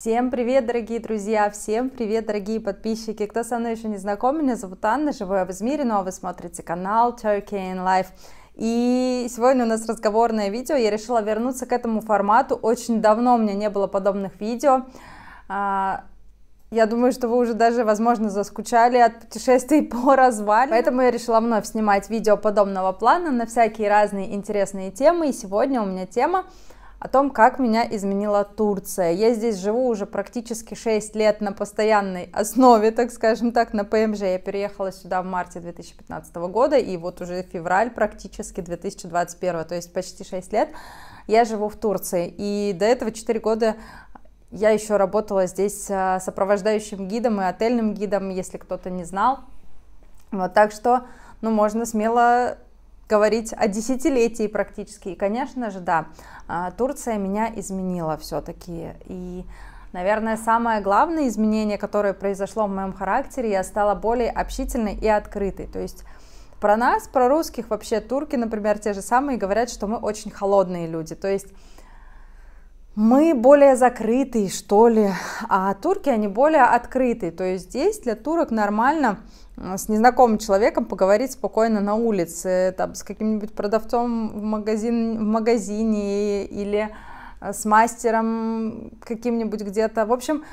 Всем привет, дорогие друзья! Всем привет, дорогие подписчики! Кто со мной еще не знаком, меня зовут Анна, живу я в Измире, ну а вы смотрите канал Turkey in Life. И сегодня у нас разговорное видео, я решила вернуться к этому формату, очень давно у меня не было подобных видео. А, я думаю, что вы уже даже, возможно, заскучали от путешествий по развалинам. Поэтому я решила вновь снимать видео подобного плана на всякие разные интересные темы. И сегодня у меня тема о том, как меня изменила Турция. Я здесь живу уже практически 6 лет на постоянной основе, так скажем так, на ПМЖ. Я переехала сюда в марте 2015 года, и вот уже февраль практически 2021, то есть почти 6 лет я живу в Турции. И до этого 4 года я еще работала здесь а, сопровождающим гидом и отельным гидом, если кто-то не знал. Вот, так что, ну, можно смело говорить о десятилетии практически. И, конечно же, да, а, Турция меня изменила все-таки. И, наверное, самое главное изменение, которое произошло в моем характере, я стала более общительной и открытой. То есть про нас, про русских вообще турки, например, те же самые говорят, что мы очень холодные люди. То есть мы более закрытые, что ли, а турки, они более открытые. То есть здесь для турок нормально Э, с незнакомым человеком поговорить спокойно на улице, там, с каким-нибудь продавцом в, магазин, в магазине или э, с мастером каким-нибудь где-то. В общем,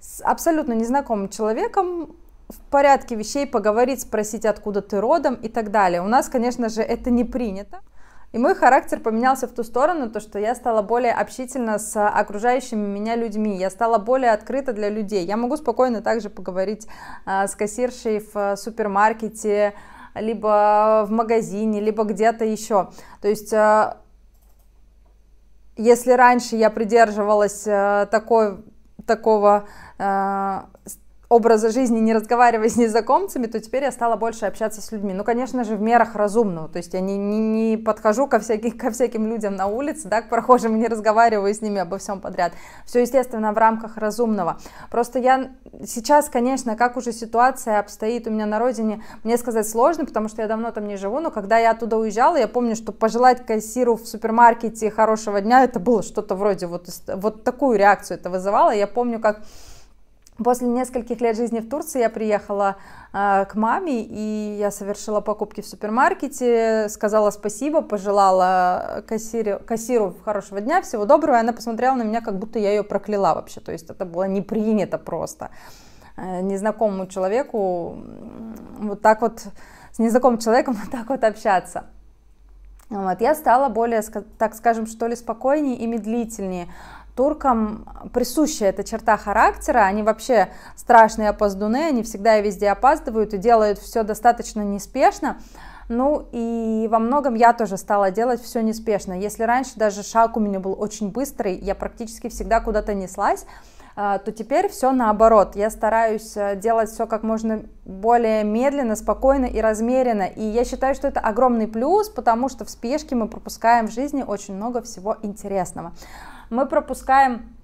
с абсолютно незнакомым человеком в порядке вещей поговорить, спросить, откуда ты родом и так далее. У нас, конечно же, это не принято. И мой характер поменялся в ту сторону, то что я стала более общительна с окружающими меня людьми, я стала более открыта для людей. Я могу спокойно также поговорить а, с кассиршей в супермаркете, либо в магазине, либо где-то еще. То есть а, если раньше я придерживалась э, такой, такого э, образа жизни, не разговаривая с незнакомцами, то теперь я стала больше общаться с людьми. Ну, конечно же, в мерах разумного. То есть я не, не, не подхожу ко, всяких, ко всяким людям на улице, да, к прохожим, не разговариваю с ними обо всем подряд. Все, естественно, в рамках разумного. Просто я сейчас, конечно, как уже ситуация обстоит у меня на родине, мне сказать сложно, потому что я давно там не живу, но когда я оттуда уезжала, я помню, что пожелать кассиру в супермаркете хорошего дня, это было что-то вроде вот, вот такую реакцию это вызывало. Я помню, как После нескольких лет жизни в Турции я приехала э, к маме, и я совершила покупки в супермаркете, сказала спасибо, пожелала кассире кассиру хорошего дня, всего доброго, и она посмотрела на меня, как будто я ее прокляла вообще, то есть это было не принято просто э, незнакомому человеку вот так вот, с незнакомым человеком вот так вот общаться. Вот, я стала более, так скажем, что ли, спокойнее и медлительнее туркам присуща эта черта характера, они вообще страшные опоздуны, они всегда и везде опаздывают и делают все достаточно неспешно. Ну и во многом я тоже стала делать все неспешно. Если раньше даже шаг у меня был очень быстрый, я практически всегда куда-то неслась, а, то теперь все наоборот. Я стараюсь э, делать все как можно более медленно, спокойно и размеренно. И я считаю, что это огромный плюс, потому что в спешке мы пропускаем в жизни очень много всего интересного мы пропускаем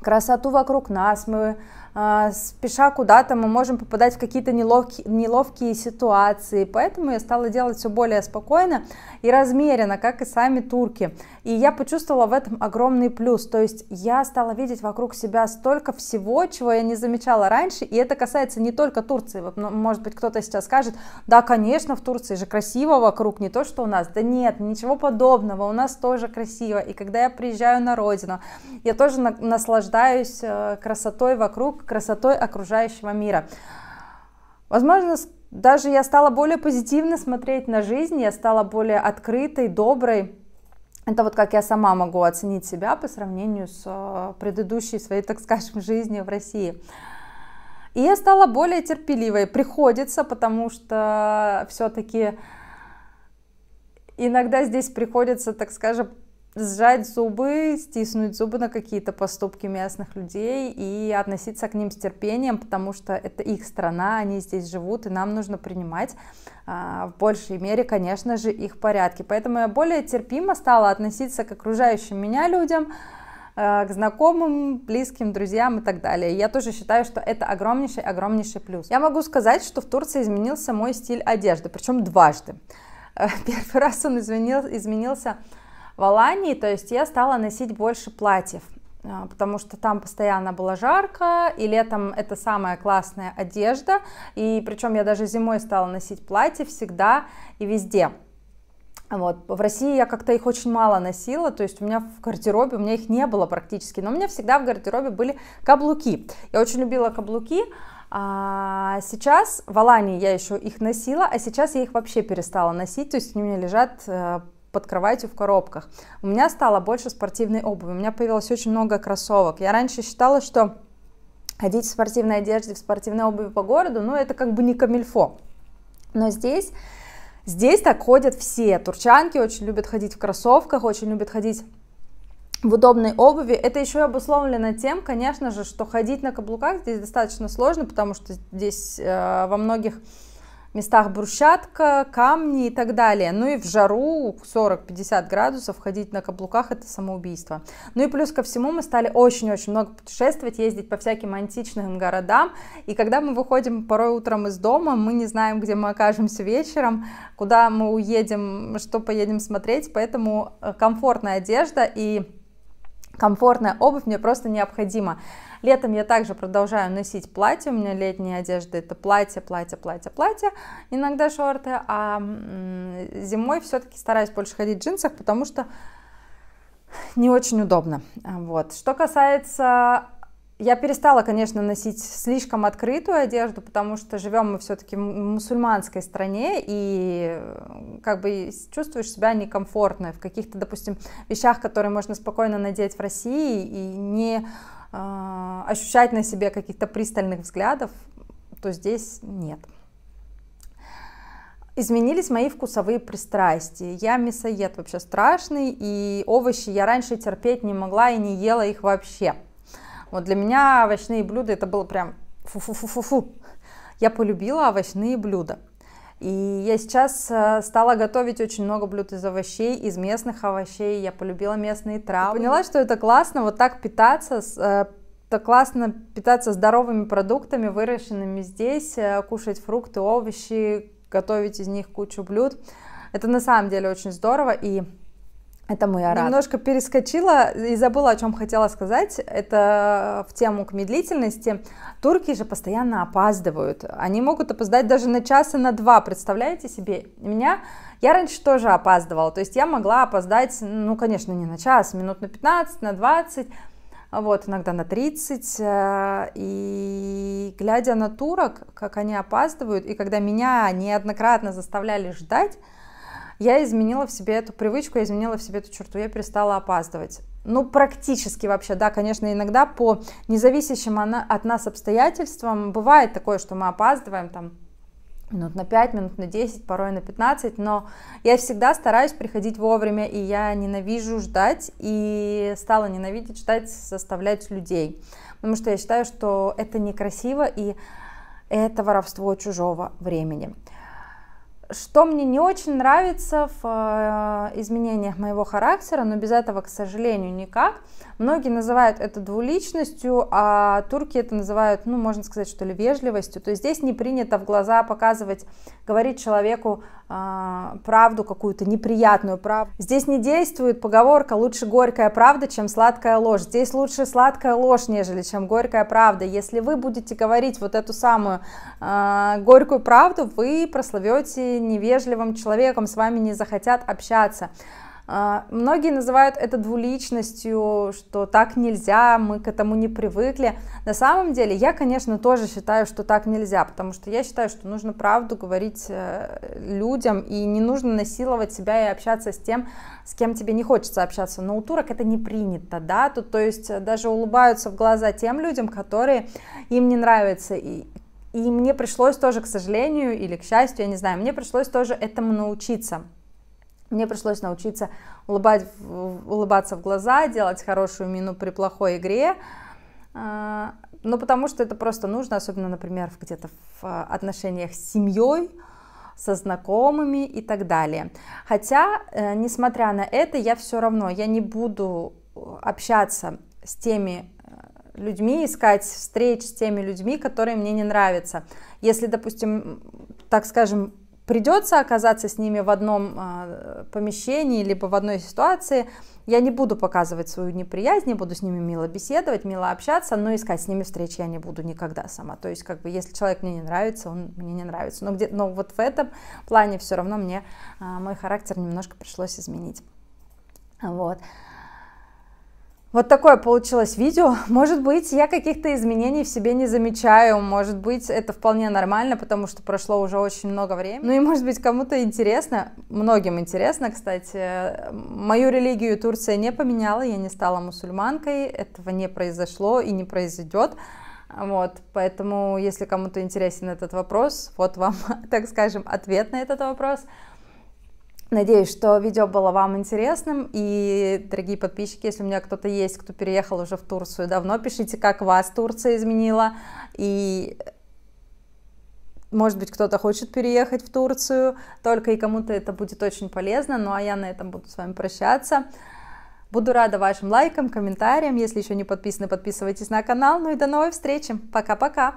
красоту вокруг нас, мы а, спеша куда-то мы можем попадать в какие-то неловкие, неловкие ситуации, поэтому я стала делать все более спокойно и размеренно, как и сами турки. И я почувствовала в этом огромный плюс, то есть я стала видеть вокруг себя столько всего, чего я не замечала раньше, и это касается не только Турции, ну, может быть кто-то сейчас скажет, да, конечно, в Турции же красиво вокруг, не то, что у нас, да нет, ничего подобного, у нас тоже красиво, и когда я приезжаю на родину, я тоже наслаждаюсь э, красотой вокруг, красотой окружающего мира. Возможно, даже я стала более позитивно смотреть на жизнь, я стала более открытой, доброй. Это вот как я сама могу оценить себя по сравнению с э, предыдущей своей, так скажем, жизнью в России. И я стала более терпеливой. Приходится, потому что все-таки иногда здесь приходится, так скажем, сжать зубы, стиснуть зубы на какие-то поступки местных людей и относиться к ним с терпением, потому что это их страна, они здесь живут, и нам нужно принимать а, в большей мере, конечно же, их порядки. Поэтому я более терпимо стала относиться к окружающим меня людям, а, к знакомым, близким, друзьям и так далее. Я тоже считаю, что это огромнейший, огромнейший плюс. Я могу сказать, что в Турции изменился мой стиль одежды, причем дважды. Первый раз он изменил, изменился в Алании, то есть я стала носить больше платьев, а, потому что там постоянно было жарко, и летом это самая классная одежда, и причем я даже зимой стала носить платье всегда и везде. Вот. В России я как-то их очень мало носила, то есть у меня в гардеробе, у меня их не было практически, но у меня всегда в гардеробе были каблуки. Я очень любила каблуки, а сейчас в Алании я еще их носила, а сейчас я их вообще перестала носить, то есть они у меня лежат э, под кроватью в коробках. У меня стало больше спортивной обуви, у меня появилось очень много кроссовок. Я раньше считала, что ходить в спортивной одежде, в спортивной обуви по городу, ну это как бы не камильфо. Но здесь, здесь так ходят все. Турчанки очень любят ходить в кроссовках, очень любят ходить в удобной обуви. Это еще и обусловлено тем, конечно же, что ходить на каблуках здесь достаточно сложно, потому что здесь э, во многих местах брусчатка, камни и так далее. Ну и в жару 40-50 градусов ходить на каблуках это самоубийство. Ну и плюс ко всему мы стали очень-очень много путешествовать, ездить по всяким античным городам. И когда мы выходим порой утром из дома, мы не знаем, где мы окажемся вечером, куда мы уедем, что поедем смотреть. Поэтому э, комфортная одежда и комфортная обувь мне просто необходима. Летом я также продолжаю носить платье, у меня летняя одежда это платье, платье, платье, платье, иногда шорты, а зимой все-таки стараюсь больше ходить в джинсах, потому что не очень удобно. Вот. Что касается я перестала, конечно, носить слишком открытую одежду, потому что живем мы все-таки в мусульманской стране, и э, как бы чувствуешь себя некомфортно в каких-то, допустим, вещах, которые можно спокойно надеть в России и не а, ощущать на себе каких-то пристальных взглядов, то здесь нет. Изменились мои вкусовые пристрастия. Я мясоед вообще страшный, и овощи я раньше терпеть не могла и не ела их вообще. Вот для меня овощные блюда это было прям фу-фу-фу-фу-фу. Я полюбила овощные блюда. И я сейчас э, стала готовить очень много блюд из овощей, из местных овощей. Я полюбила местные травы. поняла, что это классно вот так питаться, э, это классно питаться здоровыми продуктами, выращенными здесь, э, кушать фрукты, овощи, готовить из них кучу блюд. Это на самом деле очень здорово. И Этому я рада. Немножко перескочила и забыла, о чем хотела сказать. Это в тему к медлительности. Турки же постоянно опаздывают. Они могут опоздать даже на час и на два, представляете себе? Меня я раньше тоже опаздывала, то есть я могла опоздать, ну, конечно, не на час, минут на 15, на 20, вот, иногда на 30. Э, и глядя на турок, как они опаздывают, и когда меня неоднократно заставляли ждать, я изменила в себе эту привычку, я изменила в себе эту черту, я перестала опаздывать. Ну, практически вообще, да, конечно, иногда по независящим от нас обстоятельствам бывает такое, что мы опаздываем там минут на 5, минут на 10, порой на 15, но я всегда стараюсь приходить вовремя, и я ненавижу ждать, и стала ненавидеть ждать, заставлять людей, потому что я считаю, что это некрасиво, и это воровство чужого времени. Что мне не очень нравится в э, изменениях моего характера, но без этого, к сожалению, никак. Многие называют это двуличностью, а турки это называют, ну, можно сказать, что ли, вежливостью. То есть здесь не принято в глаза показывать, говорить человеку, а, правду какую-то неприятную правду. Здесь не действует поговорка «лучше горькая правда, чем сладкая ложь». Здесь лучше сладкая ложь, нежели чем горькая правда. Если вы будете говорить вот эту самую э, горькую правду, вы прославете невежливым человеком, с вами не захотят общаться. А, многие называют это двуличностью, что так нельзя, мы к этому не привыкли. На самом деле, я, конечно, тоже считаю, что так нельзя, потому что я считаю, что нужно правду говорить э, людям, и не нужно насиловать себя и общаться с тем, с кем тебе не хочется общаться. Но у турок это не принято, да, тут, то есть э, даже улыбаются в глаза тем людям, которые им не нравятся, и и мне пришлось тоже, к сожалению, или к счастью, я не знаю, мне пришлось тоже этому научиться. Мне пришлось научиться улыбать, улыбаться в глаза, делать хорошую мину при плохой игре. А, ну, потому что это просто нужно, особенно, например, где-то в а, отношениях с семьей, со знакомыми и так далее. Хотя, э, несмотря на это, я все равно, я не буду общаться с теми э, людьми, искать встреч с теми людьми, которые мне не нравятся. Если, допустим, так скажем, придется оказаться с ними в одном э, помещении, либо в одной ситуации, я не буду показывать свою неприязнь, не буду с ними мило беседовать, мило общаться, но искать с ними встречи я не буду никогда сама. То есть, как бы, если человек мне не нравится, он мне не нравится. Но, где, но вот в этом плане все равно мне а, мой характер немножко пришлось изменить. Вот. Вот такое получилось видео. Может быть, я каких-то изменений в себе не замечаю. Может быть, это вполне нормально, потому что прошло уже очень много времени. Ну и, может быть, кому-то интересно, многим интересно, кстати. Мою религию Турция не поменяла, я не стала мусульманкой. Этого не произошло и не произойдет. Вот, поэтому, если кому-то интересен этот вопрос, вот вам, так скажем, ответ на этот вопрос. Надеюсь, что видео было вам интересным. И, дорогие подписчики, если у меня кто-то есть, кто переехал уже в Турцию давно, пишите, как вас Турция изменила. И, может быть, кто-то хочет переехать в Турцию, только и кому-то это будет очень полезно. Ну, а я на этом буду с вами прощаться. Буду рада вашим лайкам, комментариям. Если еще не подписаны, подписывайтесь на канал. Ну и до новой встречи. Пока-пока.